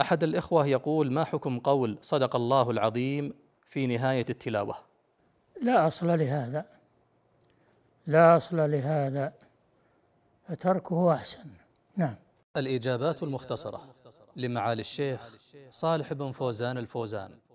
احد الاخوه يقول ما حكم قول صدق الله العظيم في نهايه التلاوه لا اصل لهذا لا اصل لهذا فتركه احسن نعم الاجابات المختصره لمعالي الشيخ صالح بن فوزان الفوزان